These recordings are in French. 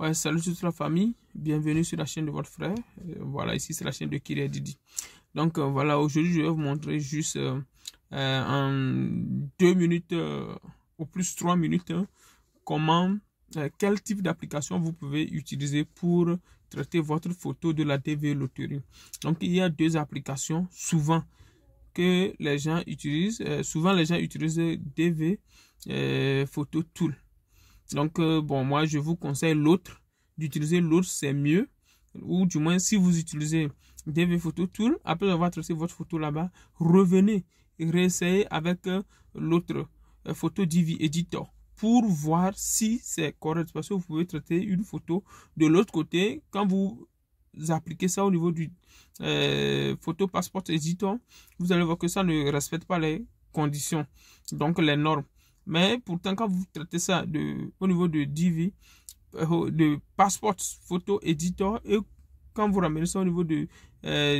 Ouais, salut toute la famille, bienvenue sur la chaîne de votre frère. Euh, voilà, ici c'est la chaîne de Kiria Didi. Donc euh, voilà, aujourd'hui je vais vous montrer juste euh, en deux minutes au plus trois minutes hein, comment, quel type d'application vous pouvez utiliser pour traiter votre photo de la dv loterie. Donc il y a deux applications souvent que les gens utilisent. souvent les gens utilisent DV Photo Tool. Donc, euh, bon, moi, je vous conseille l'autre. D'utiliser l'autre, c'est mieux. Ou du moins, si vous utilisez DV Photo Tool, après avoir traité votre photo là-bas, revenez et réessayez avec euh, l'autre euh, photo DV Editor pour voir si c'est correct. Parce que vous pouvez traiter une photo de l'autre côté. Quand vous appliquez ça au niveau du photo passeport editor, vous allez voir que ça ne respecte pas les conditions, donc les normes. Mais pourtant, quand vous traitez ça de, au niveau de Divi, euh, oh, de passeport photo editor, et quand vous ramenez ça au niveau de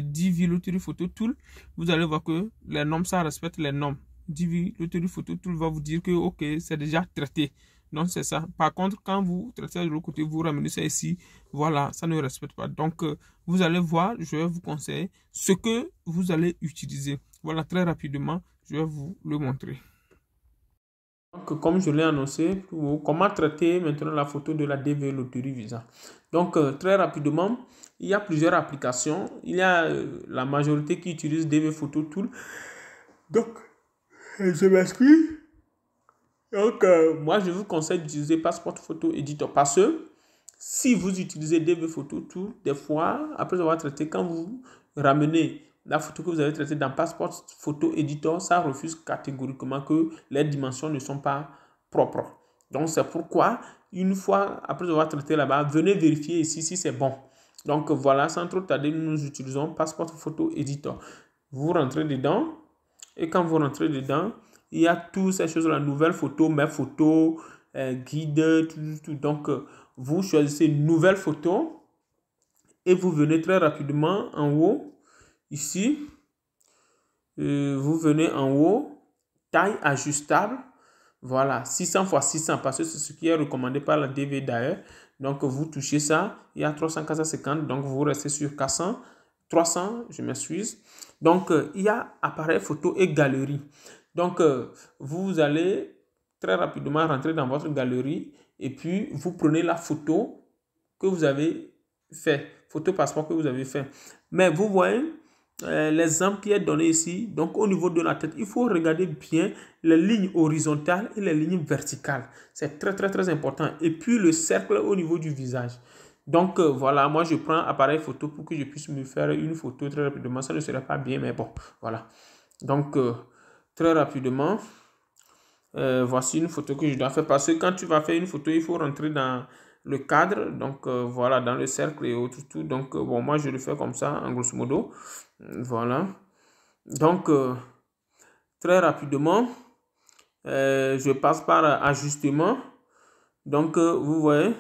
Divi euh, DV Photo Tool, vous allez voir que les normes, ça respecte les normes. Divi Lottery Photo Tool va vous dire que, ok, c'est déjà traité. Donc, c'est ça. Par contre, quand vous traitez de l'autre côté, vous ramenez ça ici. Voilà, ça ne respecte pas. Donc, euh, vous allez voir, je vais vous conseiller ce que vous allez utiliser. Voilà, très rapidement, je vais vous le montrer. Donc, comme je l'ai annoncé, comment traiter maintenant la photo de la DV Lottery Visa. Donc, euh, très rapidement, il y a plusieurs applications. Il y a euh, la majorité qui utilise DV Photo Tool. Donc, je m'excuse. Donc, euh, moi, je vous conseille d'utiliser Passport Photo Editor parce que si vous utilisez DV Photo Tool, des fois, après avoir traité, quand vous ramenez la photo que vous avez traitée dans Passport Photo Editor, ça refuse catégoriquement que les dimensions ne sont pas propres. Donc, c'est pourquoi, une fois après avoir traité là-bas, venez vérifier ici si c'est bon. Donc, voilà, sans trop tarder, nous utilisons Passport Photo Editor. Vous rentrez dedans et quand vous rentrez dedans, il y a toutes ces choses, la nouvelle photo, mes photos, euh, guides, guide, tout, tout. Donc, euh, vous choisissez une nouvelle photo et vous venez très rapidement en haut Ici, euh, vous venez en haut, taille ajustable. Voilà, 600 x 600 parce que c'est ce qui est recommandé par la DV d'ailleurs. Donc, vous touchez ça, il y a 350. donc vous restez sur 400, 300, je m'excuse. Donc, euh, il y a appareil photo et galerie. Donc, euh, vous allez très rapidement rentrer dans votre galerie et puis vous prenez la photo que vous avez fait, photo passeport que vous avez fait. Mais vous voyez, euh, l'exemple qui est donné ici, donc au niveau de la tête, il faut regarder bien les lignes horizontales et les lignes verticales. C'est très, très, très important. Et puis le cercle au niveau du visage. Donc euh, voilà, moi je prends appareil photo pour que je puisse me faire une photo très rapidement. Ça ne serait pas bien, mais bon, voilà. Donc euh, très rapidement, voici une photo que je dois faire parce que quand tu vas faire une photo, il faut rentrer dans le cadre. Donc euh, voilà, dans le cercle et autres tout. Donc euh, bon, moi je le fais comme ça, en grosso modo. Mm, voilà. Donc euh, très rapidement, je passe par ajustement. Donc vous voyez,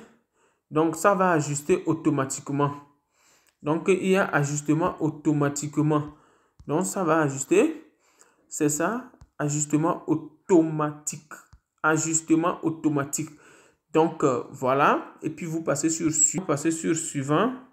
donc ça va ajuster automatiquement. Donc il y a ajustement automatiquement. Donc ça va ajuster. C'est ça, ajustement automatique. Ajustement automatique. Donc euh, voilà, et puis vous passez sur, vous passez sur suivant.